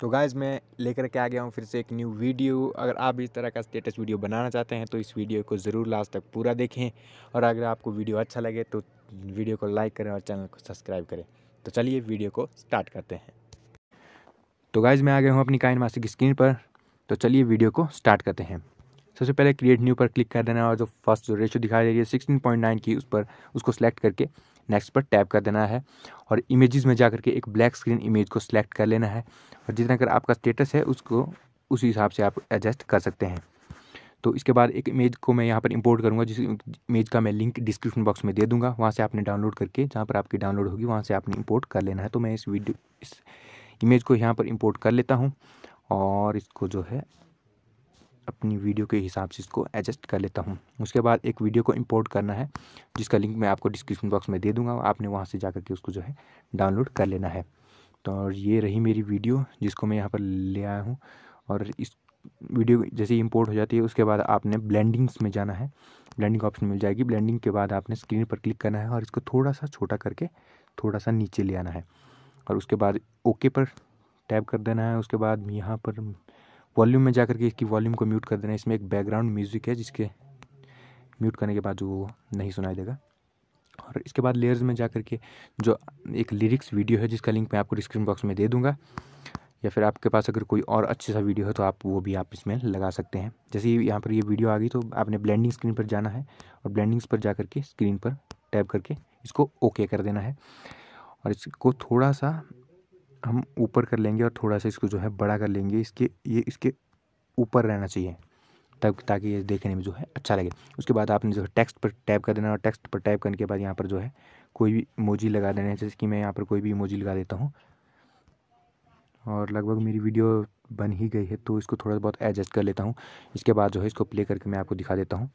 तो गाइज मैं लेकर के आ गया हूँ फिर से एक न्यू वीडियो अगर आप इस तरह का स्टेटस वीडियो बनाना चाहते हैं तो इस वीडियो को ज़रूर लास्ट तक पूरा देखें और अगर आपको वीडियो अच्छा लगे तो वीडियो को लाइक करें और चैनल को सब्सक्राइब करें तो चलिए वीडियो को स्टार्ट करते हैं तो गाइज मैं आ गया हूँ अपनी काइन मासिक की स्क्रीन पर तो चलिए वीडियो को स्टार्ट करते हैं सबसे पहले क्रिएट न्यू पर क्लिक कर देना और जो फर्स्ट जो रेशो दिखाई दे रही है सिक्सटीन पॉइंट नाइन की उस पर उसको सेलेक्ट करके नेक्स्ट पर टैप कर देना है और इमेजेस में जा करके एक ब्लैक स्क्रीन इमेज को सिलेक्ट कर लेना है और जितना कर आपका स्टेटस है उसको उसी हिसाब से आप एडजस्ट कर सकते हैं तो इसके बाद एक इमेज को मैं यहाँ पर इंपोर्ट करूँगा जिस इमेज का मैं लिंक डिस्क्रिप्शन बॉक्स में दे दूँगा वहाँ से आपने डाउनलोड करके जहाँ पर आपकी डाउनलोड होगी वहाँ से आपने इम्पोर्ट कर लेना है तो मैं इस वीडियो इस इमेज को यहाँ पर इम्पोर्ट कर लेता हूँ और इसको जो है अपनी वीडियो के हिसाब से इसको एडजस्ट कर लेता हूँ उसके बाद एक वीडियो को इंपोर्ट करना है जिसका लिंक मैं आपको डिस्क्रिप्शन बॉक्स में दे दूँगा आपने वहाँ से जा के उसको जो है डाउनलोड कर लेना है तो और ये रही मेरी वीडियो जिसको मैं यहाँ पर ले आया हूँ और इस वीडियो जैसे इंपोर्ट हो जाती है उसके बाद आपने ब्लेंडिंग्स में जाना है ब्लेंडिंग ऑप्शन मिल जाएगी ब्लेंडिंग के बाद आपने स्क्रीन पर क्लिक करना है और इसको थोड़ा सा छोटा करके थोड़ा सा नीचे ले आना है और उसके बाद ओके पर टैप कर देना है उसके बाद यहाँ पर वॉल्यूम में जाकर के इसकी वॉल्यूम को म्यूट कर देना इसमें एक बैकग्राउंड म्यूज़िक है जिसके म्यूट करने के बाद जो वो नहीं सुनाई देगा और इसके बाद लेयर्स में जा के जो एक लिरिक्स वीडियो है जिसका लिंक मैं आपको डिस्क्रिप्शन बॉक्स में दे दूँगा या फिर आपके पास अगर कोई और अच्छे सा वीडियो है तो आप वो भी आप इसमें लगा सकते हैं जैसे यहाँ पर ये वीडियो आ गई तो आपने ब्लेंडिंग स्क्रीन पर जाना है और ब्लेंडिंग्स पर जा करके स्क्रीन पर टैप करके इसको ओके कर देना है और इसको थोड़ा सा हम ऊपर कर लेंगे और थोड़ा सा इसको जो है बड़ा कर लेंगे इसके ये इसके ऊपर रहना चाहिए तब ताकि ये देखने में जो है अच्छा लगे उसके बाद आपने जो है टेक्स्ट पर टैप कर देना और टेक्स्ट पर टैप करने के बाद यहाँ पर जो है कोई भी इमोजी लगा देना है जैसे कि मैं यहाँ पर कोई भी इमोजी लगा देता हूँ और लगभग मेरी वीडियो बन ही गई है तो इसको थोड़ा बहुत एडजस्ट कर लेता हूँ इसके बाद जो है इसको प्ले करके मैं आपको दिखा देता हूँ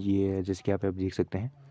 ये जैसे कि आप देख सकते हैं